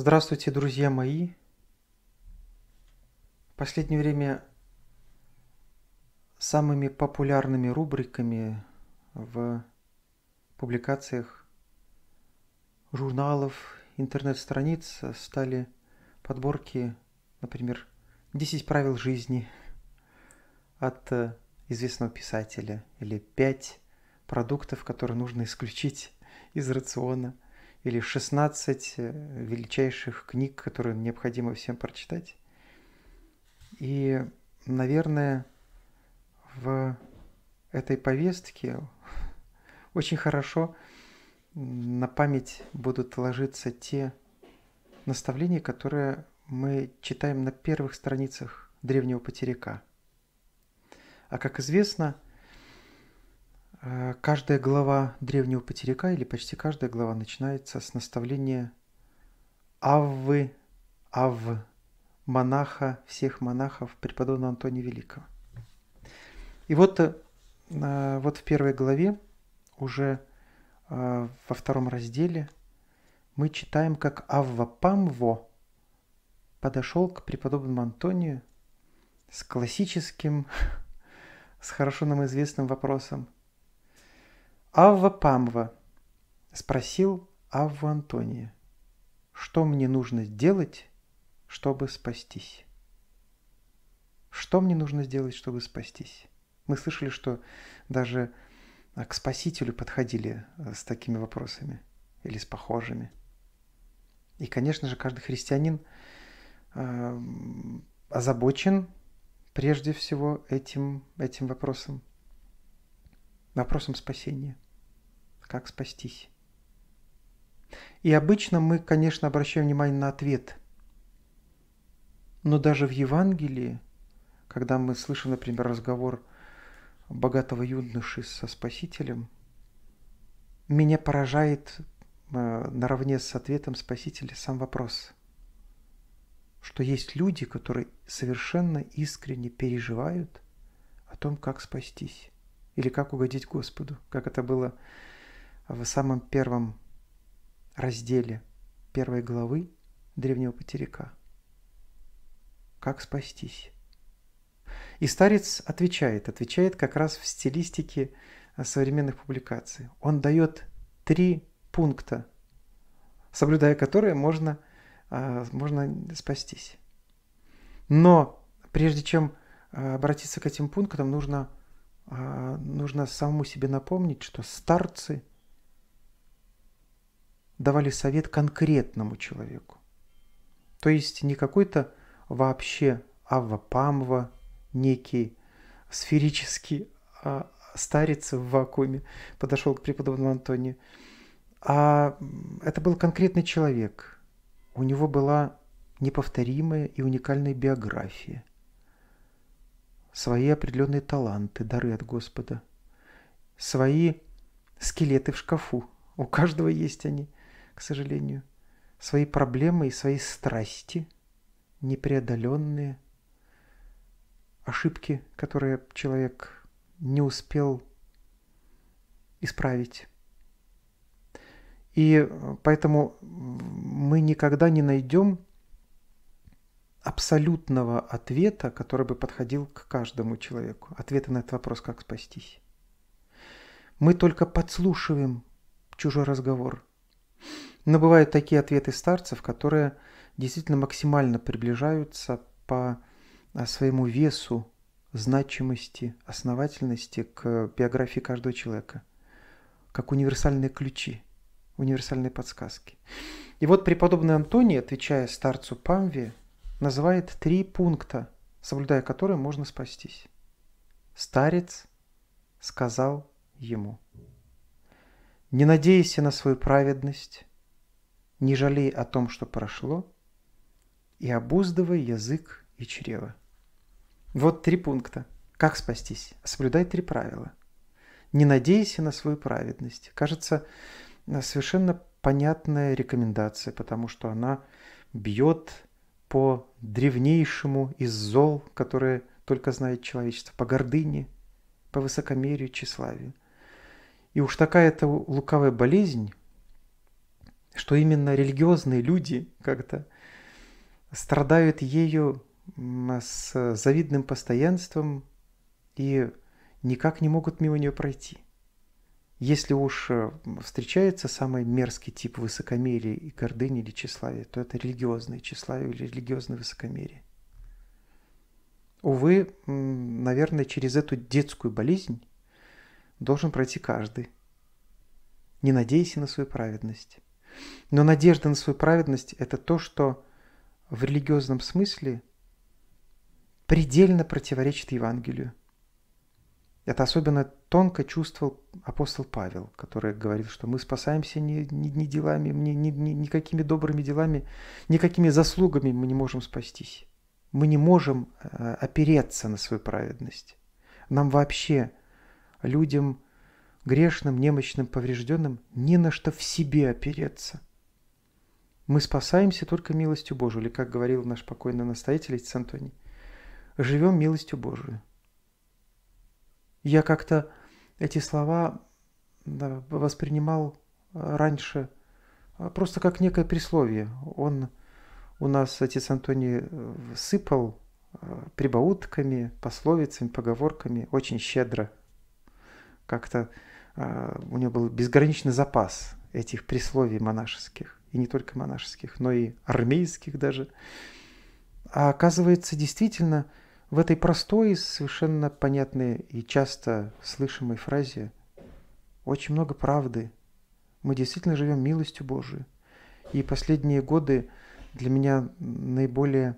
Здравствуйте, друзья мои. В последнее время самыми популярными рубриками в публикациях журналов, интернет-страниц стали подборки, например, 10 правил жизни от э, известного писателя или 5 продуктов, которые нужно исключить из рациона – или 16 э, величайших книг, которые необходимо всем прочитать. И, наверное, в этой повестке очень хорошо на память будут ложиться те наставления, которые мы читаем на первых страницах древнего потеряка. А как известно, Э, каждая глава древнего потеряка или почти каждая глава начинается с наставления Аввы, Ав, монаха, всех монахов, преподобного Антония Великого. И вот, э, вот в первой главе, уже э, во втором разделе, мы читаем, как Авва Памво подошел к преподобному Антонию с классическим, с хорошо нам известным вопросом – «Авва Памва», — спросил Авву Антония, — «что мне нужно сделать, чтобы спастись?» Что мне нужно сделать, чтобы спастись? Мы слышали, что даже а, к Спасителю подходили э, с такими вопросами или с похожими. И, конечно же, каждый христианин а, озабочен прежде всего этим, этим вопросом вопросом спасения. Как спастись? И обычно мы, конечно, обращаем внимание на ответ. Но даже в Евангелии, когда мы слышим, например, разговор богатого юноши со Спасителем, меня поражает э, наравне с ответом Спасителя сам вопрос, что есть люди, которые совершенно искренне переживают о том, как спастись. Или как угодить Господу, как это было в самом первом разделе первой главы древнего потеряка. Как спастись? И старец отвечает, отвечает как раз в стилистике э, современных публикаций. Он дает три пункта, соблюдая которые можно, э, можно спастись. Но прежде чем э, обратиться к этим пунктам, нужно а, нужно самому себе напомнить, что старцы давали совет конкретному человеку. То есть не какой-то вообще авва-памва, некий сферический а, старец в вакууме подошел к преподобному Антонию, а это был конкретный человек. У него была неповторимая и уникальная биография свои определенные таланты, дары от Господа, свои скелеты в шкафу. У каждого есть они, к сожалению. Свои проблемы и свои страсти, непреодоленные, ошибки, которые человек не успел исправить. И поэтому мы никогда не найдем абсолютного ответа, который бы подходил к каждому человеку. Ответа на этот вопрос, как спастись. Мы только подслушиваем чужой разговор. Но бывают такие ответы старцев, которые действительно максимально приближаются по а, своему весу, значимости, основательности к биографии каждого человека, как универсальные ключи, универсальные подсказки. И вот преподобный Антоний, отвечая старцу Памви, называет три пункта, соблюдая которые можно спастись. Старец сказал ему, «Не надейся на свою праведность, не жалей о том, что прошло, и обуздывай язык и чрево». Вот три пункта. Как спастись? Соблюдай три правила. Не надейся на свою праведность. Кажется, совершенно понятная рекомендация, потому что она бьет по древнейшему из зол, которое только знает человечество, по гордыне, по высокомерию, тщеславию. И уж такая-то лукавая болезнь, что именно религиозные люди как-то страдают ею с завидным постоянством и никак не могут мимо нее пройти – если уж э, встречается самый мерзкий тип высокомерия и гордыни или тщеславия, то это религиозное тщеславие или религиозное высокомерие. Увы, наверное, через эту детскую болезнь должен пройти каждый. Не надейся на свою праведность. Но надежда на свою праведность – это то, что в религиозном смысле предельно противоречит Евангелию. Это особенно тонко чувствовал апостол Павел, который говорил, что мы спасаемся не, не, не делами, не, не, не, никакими добрыми делами, никакими заслугами мы не можем спастись. Мы не можем э, опереться на свою праведность. Нам вообще, людям грешным, немощным, поврежденным, не на что в себе опереться. Мы спасаемся только милостью Божией, или, как говорил наш покойный настоятель Сантони, живем милостью Божией. Я как-то эти слова да, воспринимал э, раньше э, просто как некое присловие. Он у нас, отец Антоний, э, сыпал прибаутками, пословицами, поговорками очень щедро. Как-то у него был безграничный запас этих присловий монашеских. И не только монашеских, но и армейских даже. А оказывается, действительно, в этой простой, совершенно понятной и часто слышимой фразе очень много правды. Мы действительно живем милостью Божией. И последние годы для меня наиболее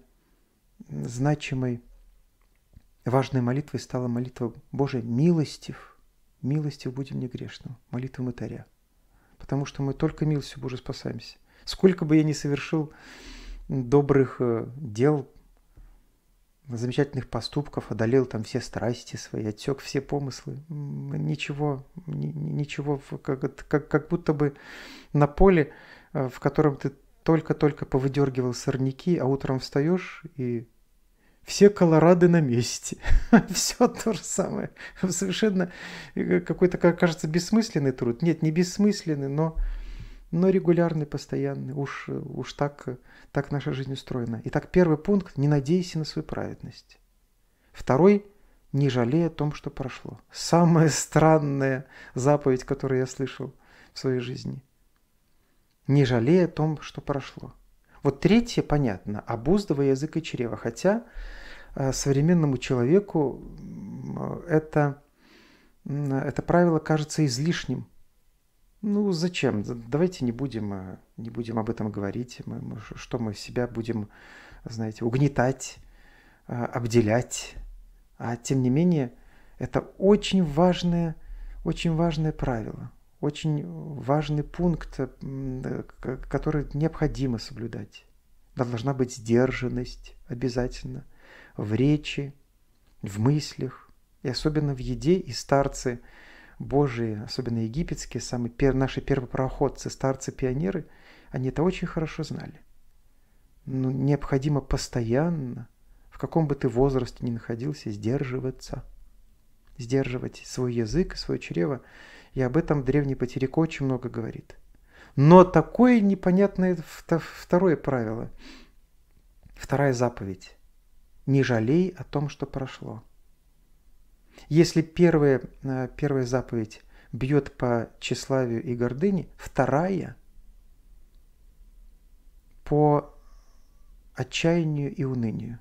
значимой, важной молитвой стала молитва «Боже, милостив, милостив будем не грешным», молитва мытаря. Потому что мы только милостью Божией спасаемся. Сколько бы я ни совершил добрых э, дел, замечательных поступков, одолел там все страсти свои, отсек все помыслы. Ничего, ничего, как, как, как будто бы на поле, э, в котором ты только-только повыдергивал сорняки, а утром встаешь и все колорады на месте. все то же самое. Совершенно э, какой-то, кажется, бессмысленный труд. Нет, не бессмысленный, но но регулярный, постоянный. Уж, уж так, так наша жизнь устроена. Итак, первый пункт – не надейся на свою праведность. Второй – не жалей о том, что прошло. Самая странная заповедь, которую я слышал в своей жизни. Не жалей о том, что прошло. Вот третье понятно – обуздывая язык и чрево. Хотя э, современному человеку это, это правило кажется излишним, ну, зачем? Давайте не будем, э, не будем об этом говорить. Мы, мы, что мы себя будем, знаете, угнетать, э, обделять. А тем не менее, это очень важное, очень важное правило, очень важный пункт, э, который необходимо соблюдать. Должна быть сдержанность обязательно в речи, в мыслях, и особенно в еде, и старцы – Божии, особенно египетские, самые пер, наши первопроходцы, старцы-пионеры, они это очень хорошо знали. Но ну, необходимо постоянно, в каком бы ты возрасте ни находился, сдерживаться. Сдерживать свой язык и свое чрево. И об этом древний Патерико очень много говорит. Но такое непонятное второе правило, вторая заповедь. Не жалей о том, что прошло. Если первая, э, первая заповедь бьет по тщеславию и гордыне, вторая – по отчаянию и унынию.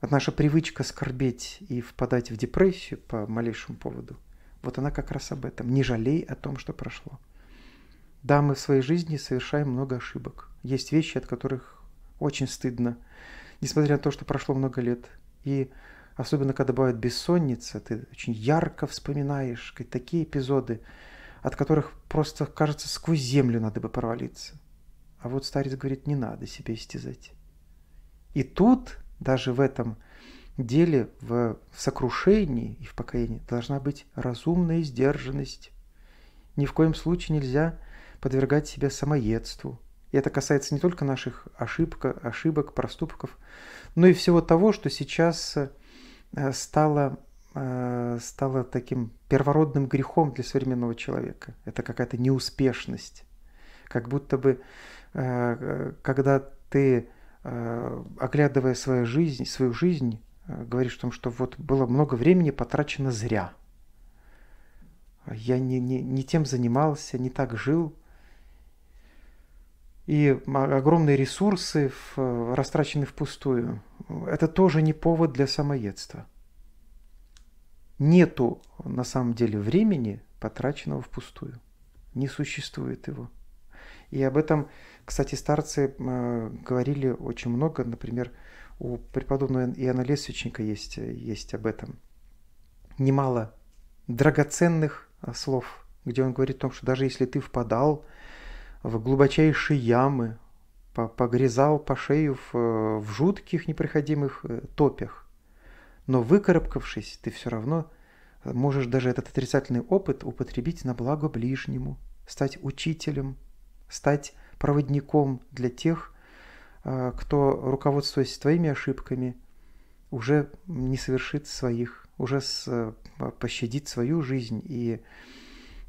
Вот наша привычка скорбеть и впадать в депрессию по малейшему поводу, вот она как раз об этом. Не жалей о том, что прошло. Да, мы в своей жизни совершаем много ошибок. Есть вещи, от которых очень стыдно, несмотря на то, что прошло много лет. И Особенно, когда бывает бессонница, ты очень ярко вспоминаешь какие такие эпизоды, от которых просто, кажется, сквозь землю надо бы провалиться. А вот старец говорит, не надо себе истязать. И тут, даже в этом деле, в, сокрушении и в покаянии, должна быть разумная сдержанность. Ни в коем случае нельзя подвергать себя самоедству. И это касается не только наших ошибок, ошибок, проступков, но и всего того, что сейчас стало, э, стало э, таким первородным грехом для современного человека. Это какая-то неуспешность. Как будто бы, э, когда ты, оглядывая свою жизнь, свою жизнь, говоришь о том, что вот было много времени потрачено зря. Я не, не, не тем занимался, не так жил. И огромные ресурсы в, растрачены впустую это тоже не повод для самоедства. Нету на самом деле времени, потраченного впустую. Не существует его. И об этом, кстати, старцы э, говорили очень много. Например, у преподобного Иоанна Лесвичника есть, есть об этом немало драгоценных э, слов, где он говорит о том, что даже если ты впадал в глубочайшие ямы, погрязал по шею в, э, в жутких непроходимых э, топях. Но выкарабкавшись, ты все равно э, можешь даже этот отрицательный опыт употребить на благо ближнему, стать учителем, стать проводником для тех, кто, руководствуясь твоими ошибками, уже не совершит своих, уже с, пощадит свою жизнь и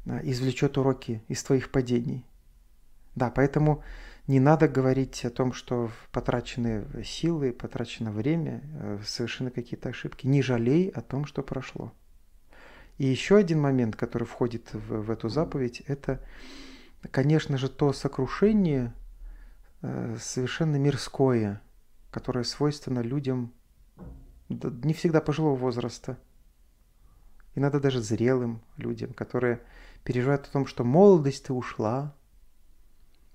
извлечет уроки из твоих падений. Да, поэтому не надо говорить о том, что потрачены силы, потрачено время, э, совершены какие-то ошибки. Не жалей о том, что прошло. И еще один момент, который входит в, в эту заповедь, это, конечно же, то сокрушение э, совершенно мирское, которое свойственно людям не всегда пожилого возраста. Иногда даже зрелым людям, которые переживают о том, что молодость ушла,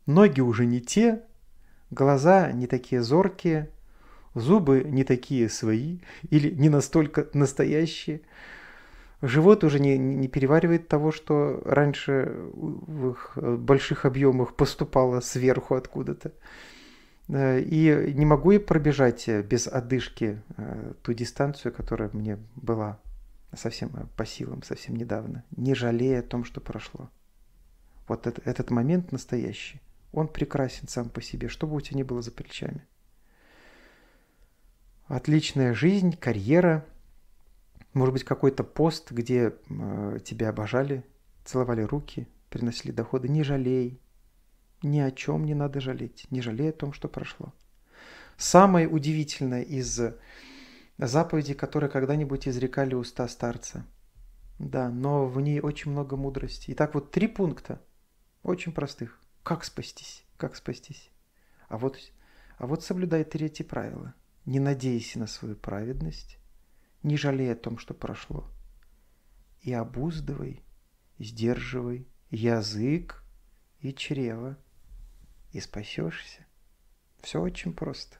Ноги уже не те, глаза не такие зоркие, зубы не такие свои или не настолько настоящие. Живот уже не, не переваривает того, что раньше в их больших объемах поступало сверху откуда-то. Э, и не могу я пробежать без одышки э, ту дистанцию, которая мне была совсем э, по силам, совсем недавно, не жалея о том, что прошло. Вот этот, этот момент настоящий. Он прекрасен сам по себе, что бы у тебя ни было за плечами. Отличная жизнь, карьера, может быть, какой-то пост, где э, тебя обожали, целовали руки, приносили доходы. Не жалей, ни о чем не надо жалеть, не жалей о том, что прошло. Самое удивительное из заповедей, которые когда-нибудь изрекали уста старца. Да, но в ней очень много мудрости. Итак, вот три пункта, очень простых – как спастись? Как спастись? А вот, а вот соблюдай третье правило. Не надейся на свою праведность, не жалей о том, что прошло. И обуздывай, сдерживай язык и чрево, и спасешься. Все очень просто.